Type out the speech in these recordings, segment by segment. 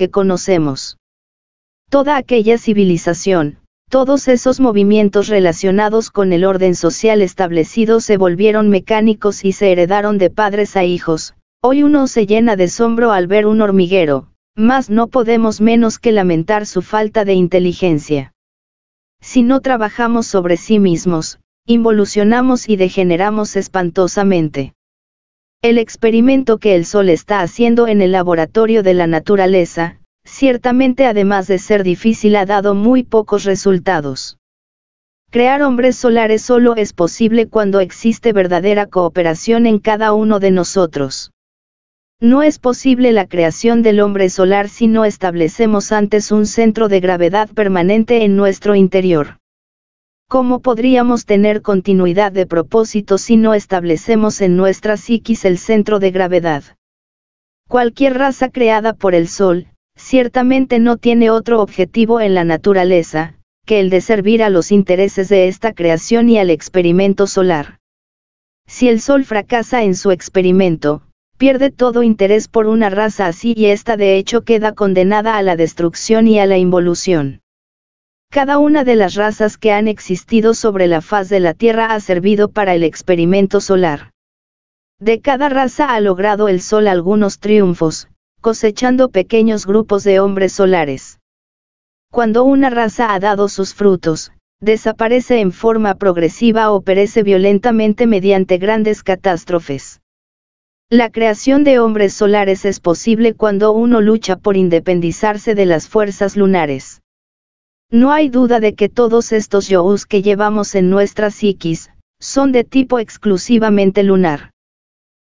que conocemos. Toda aquella civilización, todos esos movimientos relacionados con el orden social establecido se volvieron mecánicos y se heredaron de padres a hijos, hoy uno se llena de asombro al ver un hormiguero, mas no podemos menos que lamentar su falta de inteligencia. Si no trabajamos sobre sí mismos, involucionamos y degeneramos espantosamente. El experimento que el Sol está haciendo en el laboratorio de la naturaleza, ciertamente además de ser difícil ha dado muy pocos resultados. Crear hombres solares solo es posible cuando existe verdadera cooperación en cada uno de nosotros. No es posible la creación del hombre solar si no establecemos antes un centro de gravedad permanente en nuestro interior. ¿Cómo podríamos tener continuidad de propósito si no establecemos en nuestra psiquis el centro de gravedad? Cualquier raza creada por el Sol, ciertamente no tiene otro objetivo en la naturaleza, que el de servir a los intereses de esta creación y al experimento solar. Si el Sol fracasa en su experimento, pierde todo interés por una raza así y esta de hecho queda condenada a la destrucción y a la involución. Cada una de las razas que han existido sobre la faz de la Tierra ha servido para el experimento solar. De cada raza ha logrado el Sol algunos triunfos, cosechando pequeños grupos de hombres solares. Cuando una raza ha dado sus frutos, desaparece en forma progresiva o perece violentamente mediante grandes catástrofes. La creación de hombres solares es posible cuando uno lucha por independizarse de las fuerzas lunares. No hay duda de que todos estos yous que llevamos en nuestra psiquis, son de tipo exclusivamente lunar.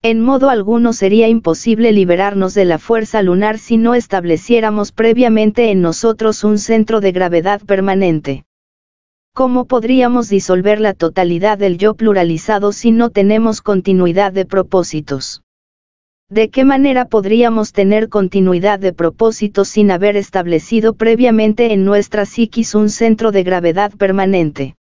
En modo alguno sería imposible liberarnos de la fuerza lunar si no estableciéramos previamente en nosotros un centro de gravedad permanente. ¿Cómo podríamos disolver la totalidad del yo pluralizado si no tenemos continuidad de propósitos? ¿De qué manera podríamos tener continuidad de propósito sin haber establecido previamente en nuestra psiquis un centro de gravedad permanente?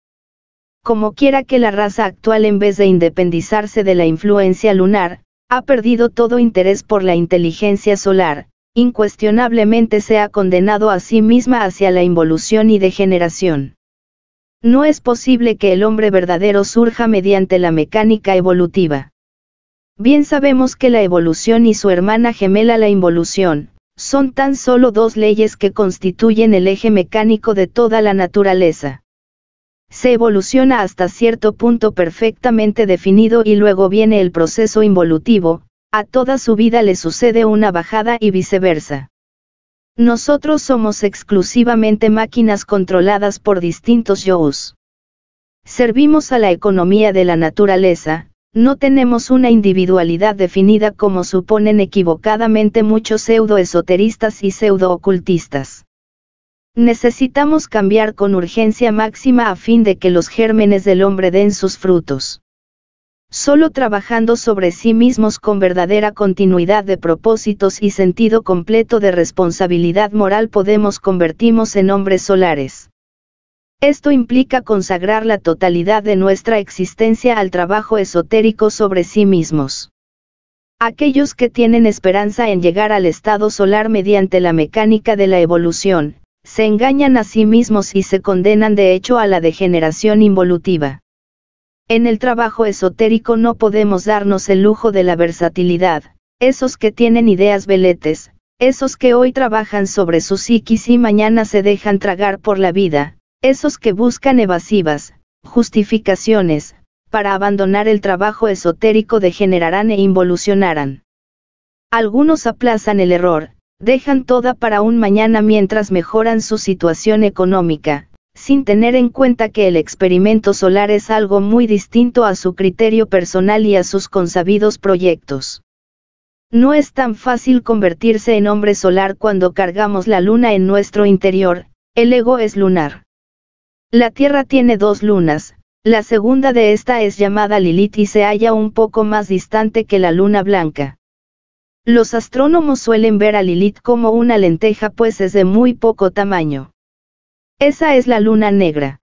Como quiera que la raza actual en vez de independizarse de la influencia lunar, ha perdido todo interés por la inteligencia solar, incuestionablemente se ha condenado a sí misma hacia la involución y degeneración. No es posible que el hombre verdadero surja mediante la mecánica evolutiva. Bien sabemos que la evolución y su hermana gemela la involución, son tan solo dos leyes que constituyen el eje mecánico de toda la naturaleza. Se evoluciona hasta cierto punto perfectamente definido y luego viene el proceso involutivo, a toda su vida le sucede una bajada y viceversa. Nosotros somos exclusivamente máquinas controladas por distintos yo's. Servimos a la economía de la naturaleza, no tenemos una individualidad definida como suponen equivocadamente muchos pseudoesoteristas y pseudoocultistas. Necesitamos cambiar con urgencia máxima a fin de que los gérmenes del hombre den sus frutos. Solo trabajando sobre sí mismos con verdadera continuidad de propósitos y sentido completo de responsabilidad moral podemos convertirnos en hombres solares. Esto implica consagrar la totalidad de nuestra existencia al trabajo esotérico sobre sí mismos. Aquellos que tienen esperanza en llegar al estado solar mediante la mecánica de la evolución, se engañan a sí mismos y se condenan de hecho a la degeneración involutiva. En el trabajo esotérico no podemos darnos el lujo de la versatilidad, esos que tienen ideas veletes, esos que hoy trabajan sobre su psiquis y mañana se dejan tragar por la vida, esos que buscan evasivas, justificaciones, para abandonar el trabajo esotérico degenerarán e involucionarán. Algunos aplazan el error, dejan toda para un mañana mientras mejoran su situación económica, sin tener en cuenta que el experimento solar es algo muy distinto a su criterio personal y a sus consabidos proyectos. No es tan fácil convertirse en hombre solar cuando cargamos la luna en nuestro interior, el ego es lunar. La Tierra tiene dos lunas, la segunda de esta es llamada Lilith y se halla un poco más distante que la luna blanca. Los astrónomos suelen ver a Lilith como una lenteja pues es de muy poco tamaño. Esa es la luna negra.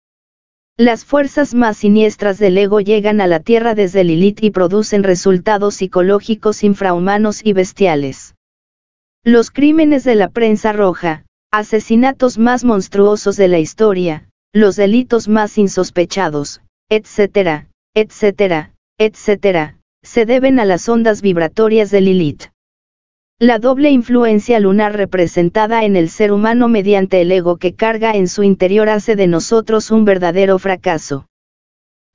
Las fuerzas más siniestras del ego llegan a la Tierra desde Lilith y producen resultados psicológicos infrahumanos y bestiales. Los crímenes de la prensa roja, asesinatos más monstruosos de la historia, los delitos más insospechados, etcétera, etcétera, etcétera, se deben a las ondas vibratorias de Lilith. La doble influencia lunar representada en el ser humano mediante el ego que carga en su interior hace de nosotros un verdadero fracaso.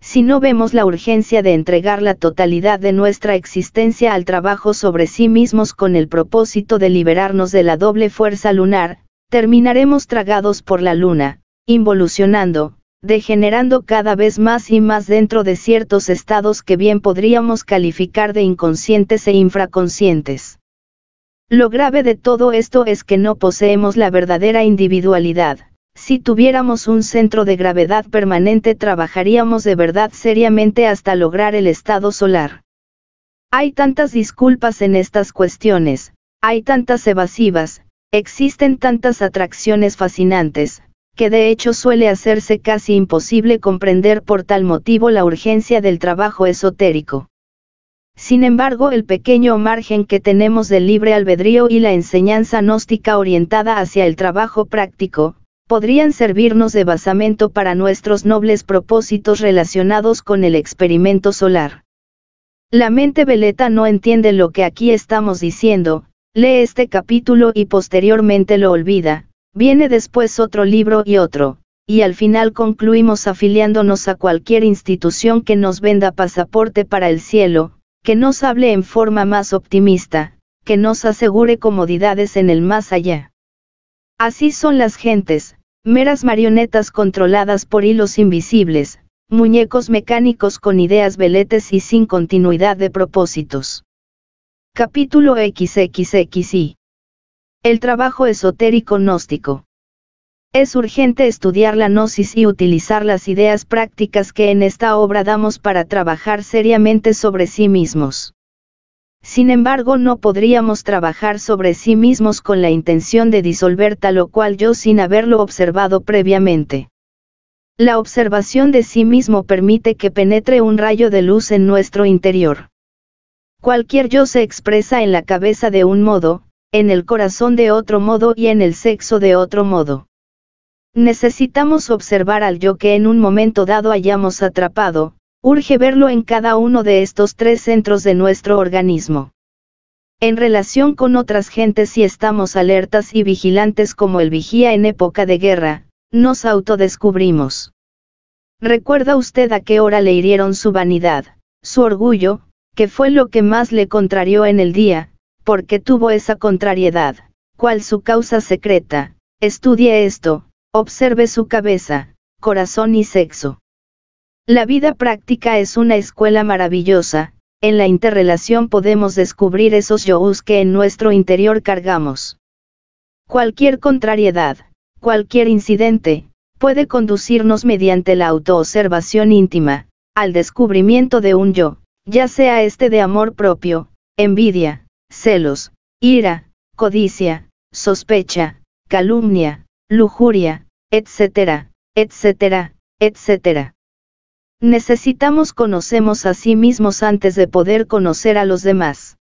Si no vemos la urgencia de entregar la totalidad de nuestra existencia al trabajo sobre sí mismos con el propósito de liberarnos de la doble fuerza lunar, terminaremos tragados por la luna, involucionando, degenerando cada vez más y más dentro de ciertos estados que bien podríamos calificar de inconscientes e infraconscientes. Lo grave de todo esto es que no poseemos la verdadera individualidad. Si tuviéramos un centro de gravedad permanente trabajaríamos de verdad seriamente hasta lograr el estado solar. Hay tantas disculpas en estas cuestiones, hay tantas evasivas, existen tantas atracciones fascinantes, que de hecho suele hacerse casi imposible comprender por tal motivo la urgencia del trabajo esotérico. Sin embargo, el pequeño margen que tenemos del libre albedrío y la enseñanza gnóstica orientada hacia el trabajo práctico, podrían servirnos de basamento para nuestros nobles propósitos relacionados con el experimento solar. La mente veleta no entiende lo que aquí estamos diciendo, lee este capítulo y posteriormente lo olvida, Viene después otro libro y otro, y al final concluimos afiliándonos a cualquier institución que nos venda pasaporte para el cielo, que nos hable en forma más optimista, que nos asegure comodidades en el más allá. Así son las gentes, meras marionetas controladas por hilos invisibles, muñecos mecánicos con ideas veletes y sin continuidad de propósitos. Capítulo XXXI el trabajo esotérico gnóstico. Es urgente estudiar la gnosis y utilizar las ideas prácticas que en esta obra damos para trabajar seriamente sobre sí mismos. Sin embargo, no podríamos trabajar sobre sí mismos con la intención de disolver tal o cual yo sin haberlo observado previamente. La observación de sí mismo permite que penetre un rayo de luz en nuestro interior. Cualquier yo se expresa en la cabeza de un modo, en el corazón de otro modo y en el sexo de otro modo. Necesitamos observar al yo que en un momento dado hayamos atrapado, urge verlo en cada uno de estos tres centros de nuestro organismo. En relación con otras gentes si estamos alertas y vigilantes como el vigía en época de guerra, nos autodescubrimos. ¿Recuerda usted a qué hora le hirieron su vanidad, su orgullo, que fue lo que más le contrarió en el día, porque tuvo esa contrariedad. ¿Cuál su causa secreta? Estudie esto, observe su cabeza, corazón y sexo. La vida práctica es una escuela maravillosa, en la interrelación podemos descubrir esos yo-us que en nuestro interior cargamos. Cualquier contrariedad, cualquier incidente, puede conducirnos mediante la autoobservación íntima, al descubrimiento de un yo, ya sea este de amor propio, envidia, celos, ira, codicia, sospecha, calumnia, lujuria, etcétera, etcétera, etcétera. Necesitamos conocemos a sí mismos antes de poder conocer a los demás.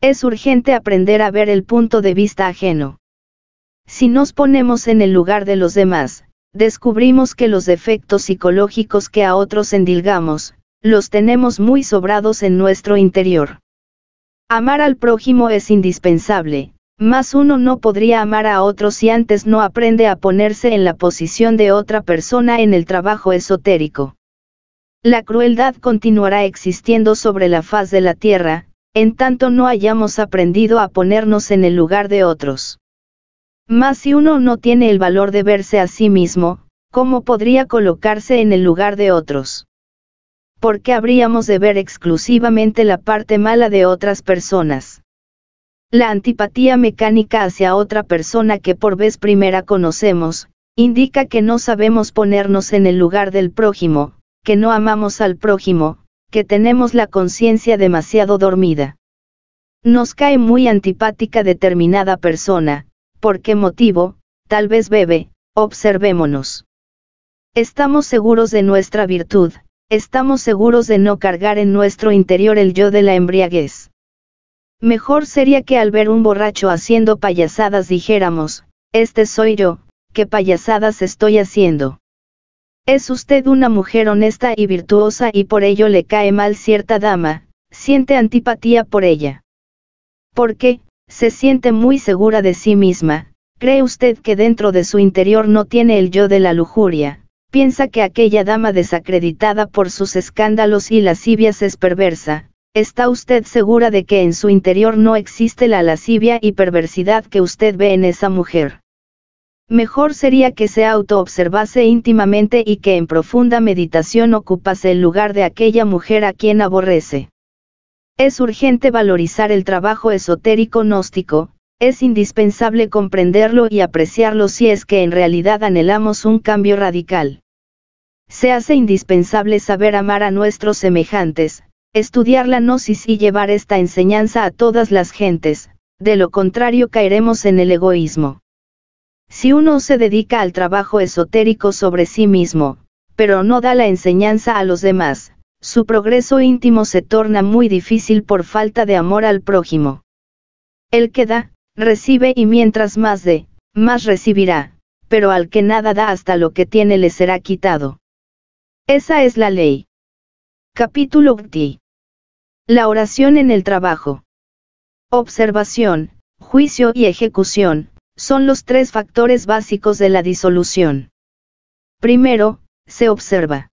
Es urgente aprender a ver el punto de vista ajeno. Si nos ponemos en el lugar de los demás, descubrimos que los defectos psicológicos que a otros endilgamos, los tenemos muy sobrados en nuestro interior. Amar al prójimo es indispensable, más uno no podría amar a otro si antes no aprende a ponerse en la posición de otra persona en el trabajo esotérico. La crueldad continuará existiendo sobre la faz de la tierra, en tanto no hayamos aprendido a ponernos en el lugar de otros. Mas si uno no tiene el valor de verse a sí mismo, ¿cómo podría colocarse en el lugar de otros? ¿por qué habríamos de ver exclusivamente la parte mala de otras personas? La antipatía mecánica hacia otra persona que por vez primera conocemos, indica que no sabemos ponernos en el lugar del prójimo, que no amamos al prójimo, que tenemos la conciencia demasiado dormida. Nos cae muy antipática determinada persona, ¿por qué motivo? Tal vez bebe, observémonos. Estamos seguros de nuestra virtud, estamos seguros de no cargar en nuestro interior el yo de la embriaguez. Mejor sería que al ver un borracho haciendo payasadas dijéramos, este soy yo, qué payasadas estoy haciendo. Es usted una mujer honesta y virtuosa y por ello le cae mal cierta dama, siente antipatía por ella. ¿Por qué? Se siente muy segura de sí misma, cree usted que dentro de su interior no tiene el yo de la lujuria, piensa que aquella dama desacreditada por sus escándalos y lascivias es perversa, ¿está usted segura de que en su interior no existe la lascivia y perversidad que usted ve en esa mujer? Mejor sería que se autoobservase íntimamente y que en profunda meditación ocupase el lugar de aquella mujer a quien aborrece. Es urgente valorizar el trabajo esotérico gnóstico, es indispensable comprenderlo y apreciarlo si es que en realidad anhelamos un cambio radical. Se hace indispensable saber amar a nuestros semejantes, estudiar la gnosis y llevar esta enseñanza a todas las gentes, de lo contrario caeremos en el egoísmo. Si uno se dedica al trabajo esotérico sobre sí mismo, pero no da la enseñanza a los demás, su progreso íntimo se torna muy difícil por falta de amor al prójimo. El que da, recibe y mientras más dé, más recibirá, pero al que nada da hasta lo que tiene le será quitado. Esa es la ley. Capítulo 8. La oración en el trabajo. Observación, juicio y ejecución, son los tres factores básicos de la disolución. Primero, se observa.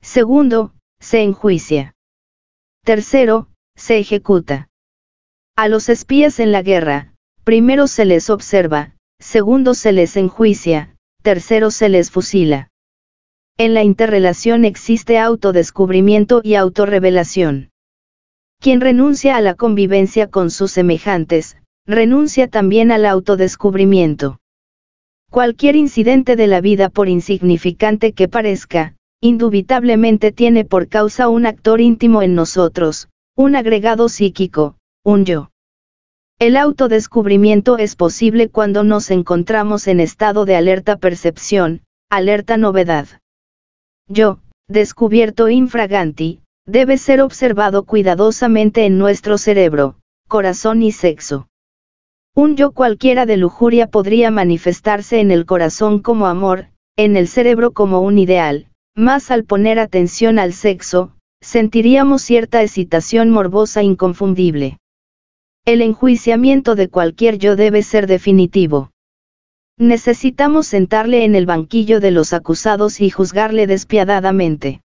Segundo, se enjuicia. Tercero, se ejecuta. A los espías en la guerra, primero se les observa, segundo se les enjuicia, tercero se les fusila. En la interrelación existe autodescubrimiento y autorrevelación. Quien renuncia a la convivencia con sus semejantes, renuncia también al autodescubrimiento. Cualquier incidente de la vida, por insignificante que parezca, indubitablemente tiene por causa un actor íntimo en nosotros, un agregado psíquico, un yo. El autodescubrimiento es posible cuando nos encontramos en estado de alerta percepción, alerta novedad yo, descubierto infraganti, debe ser observado cuidadosamente en nuestro cerebro, corazón y sexo. Un yo cualquiera de lujuria podría manifestarse en el corazón como amor, en el cerebro como un ideal, más al poner atención al sexo, sentiríamos cierta excitación morbosa inconfundible. El enjuiciamiento de cualquier yo debe ser definitivo. Necesitamos sentarle en el banquillo de los acusados y juzgarle despiadadamente.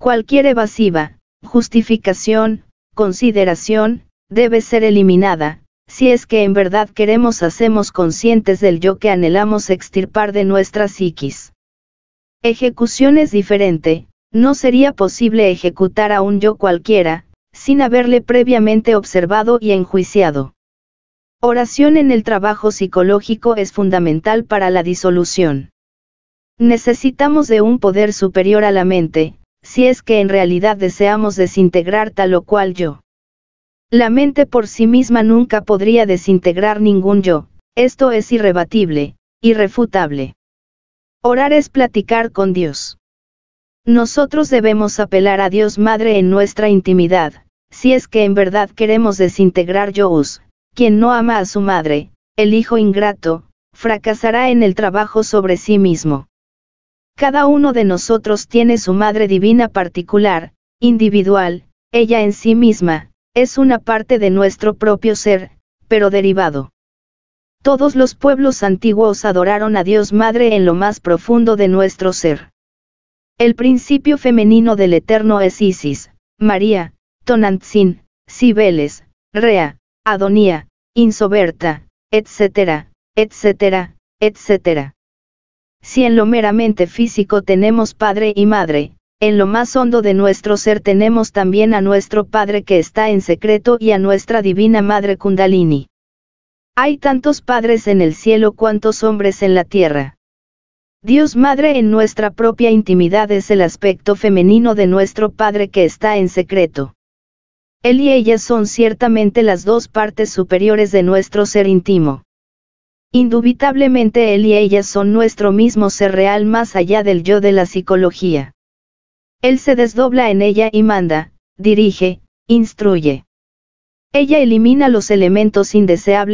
Cualquier evasiva, justificación, consideración, debe ser eliminada, si es que en verdad queremos hacemos conscientes del yo que anhelamos extirpar de nuestra psiquis. Ejecución es diferente, no sería posible ejecutar a un yo cualquiera, sin haberle previamente observado y enjuiciado. Oración en el trabajo psicológico es fundamental para la disolución. Necesitamos de un poder superior a la mente, si es que en realidad deseamos desintegrar tal o cual yo. La mente por sí misma nunca podría desintegrar ningún yo, esto es irrebatible, irrefutable. Orar es platicar con Dios. Nosotros debemos apelar a Dios Madre en nuestra intimidad, si es que en verdad queremos desintegrar us, quien no ama a su madre, el hijo ingrato, fracasará en el trabajo sobre sí mismo. Cada uno de nosotros tiene su madre divina particular, individual, ella en sí misma, es una parte de nuestro propio ser, pero derivado. Todos los pueblos antiguos adoraron a Dios Madre en lo más profundo de nuestro ser. El principio femenino del Eterno es Isis, María, Tonantzin, Cibeles, Rea, adonía, insoberta, etcétera, etcétera, etcétera. Si en lo meramente físico tenemos padre y madre, en lo más hondo de nuestro ser tenemos también a nuestro Padre que está en secreto y a nuestra Divina Madre Kundalini. Hay tantos padres en el cielo cuantos hombres en la tierra. Dios Madre en nuestra propia intimidad es el aspecto femenino de nuestro Padre que está en secreto. Él y ella son ciertamente las dos partes superiores de nuestro ser íntimo. Indubitablemente él y ella son nuestro mismo ser real más allá del yo de la psicología. Él se desdobla en ella y manda, dirige, instruye. Ella elimina los elementos indeseables